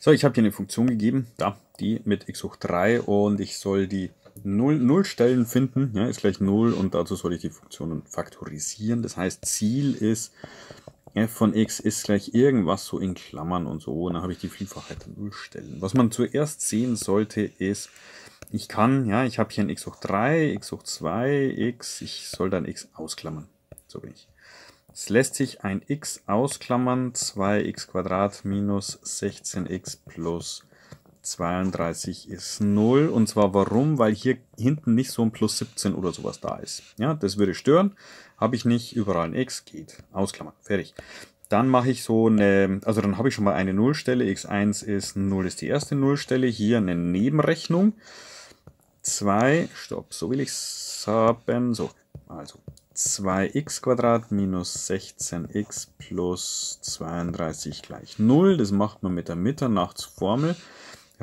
So, ich habe hier eine Funktion gegeben, da, die mit x hoch 3 und ich soll die 0, 0 Stellen finden, ja, ist gleich 0 und dazu soll ich die Funktionen faktorisieren. Das heißt, Ziel ist, f von x ist gleich irgendwas so in Klammern und so und dann habe ich die Vielfachheit der 0 Stellen. Was man zuerst sehen sollte ist, ich kann, ja, ich habe hier ein x hoch 3, x hoch 2, x, ich soll dann x ausklammern. So bin ich. Es lässt sich ein x ausklammern, 2x minus 16x plus 32 ist 0. Und zwar warum? Weil hier hinten nicht so ein plus 17 oder sowas da ist. Ja, das würde stören. Habe ich nicht. Überall ein x geht. Ausklammern. Fertig. Dann mache ich so eine, also dann habe ich schon mal eine Nullstelle. x1 ist 0, ist die erste Nullstelle. Hier eine Nebenrechnung. 2, stopp, so will ich es haben. So, also 2x minus 16x plus 32 gleich 0. Das macht man mit der Mitternachtsformel.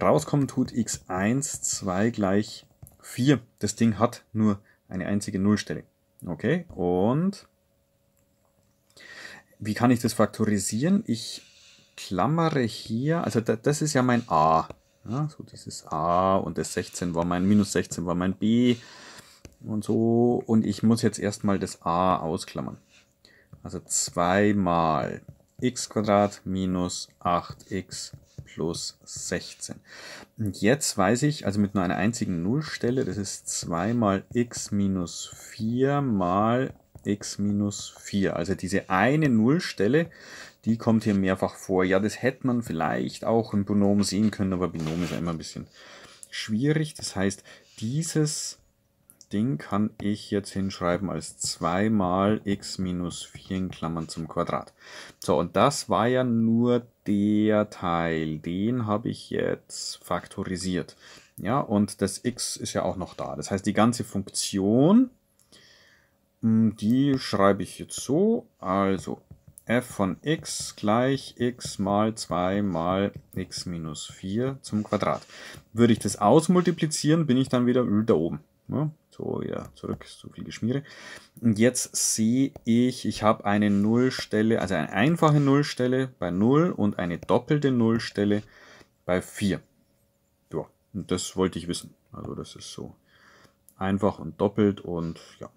Rauskommen tut x1, 2 gleich 4. Das Ding hat nur eine einzige Nullstelle. Okay, und wie kann ich das faktorisieren? Ich klammere hier, also das ist ja mein a. Ja, so dieses a und das 16 war mein, minus 16 war mein b und so. Und ich muss jetzt erstmal das a ausklammern. Also 2 mal x minus 8x plus 16. Und jetzt weiß ich, also mit nur einer einzigen Nullstelle, das ist 2 mal x minus 4 mal x minus 4. Also diese eine Nullstelle, die kommt hier mehrfach vor. Ja, das hätte man vielleicht auch im Binom sehen können, aber Binom ist ja immer ein bisschen schwierig. Das heißt, dieses Ding kann ich jetzt hinschreiben als 2 mal x minus 4 in Klammern zum Quadrat. So, und das war ja nur der Teil, den habe ich jetzt faktorisiert. Ja, und das x ist ja auch noch da. Das heißt, die ganze Funktion, hm, die schreibe ich jetzt so. Also f von x gleich x mal 2 mal x minus 4 zum Quadrat. Würde ich das ausmultiplizieren, bin ich dann wieder da oben. Ja, so, ja, zurück, so viel Geschmiere. Und jetzt sehe ich, ich habe eine Nullstelle, also eine einfache Nullstelle bei 0 und eine doppelte Nullstelle bei 4. Ja, und das wollte ich wissen. Also das ist so einfach und doppelt und ja,